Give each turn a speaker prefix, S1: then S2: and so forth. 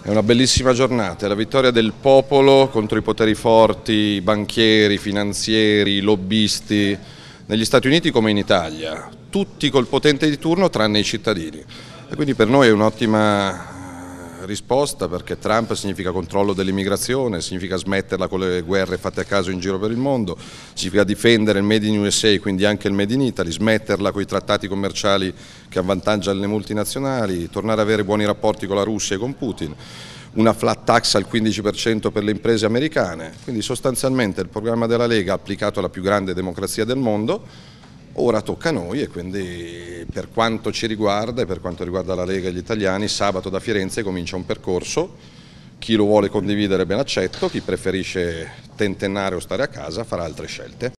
S1: È una bellissima giornata, è la vittoria del popolo contro i poteri forti, i banchieri, i finanzieri, i lobbisti, negli Stati Uniti come in Italia, tutti col potente di turno tranne i cittadini. E quindi per noi è un'ottima risposta perché Trump significa controllo dell'immigrazione, significa smetterla con le guerre fatte a caso in giro per il mondo, significa difendere il Made in USA, quindi anche il Made in Italy, smetterla con i trattati commerciali che avvantaggiano le multinazionali, tornare ad avere buoni rapporti con la Russia e con Putin una flat tax al 15% per le imprese americane, quindi sostanzialmente il programma della Lega applicato alla più grande democrazia del mondo Ora tocca a noi e quindi per quanto ci riguarda e per quanto riguarda la Lega e gli italiani, sabato da Firenze comincia un percorso, chi lo vuole condividere ben accetto, chi preferisce tentennare
S2: o stare a casa farà
S3: altre scelte.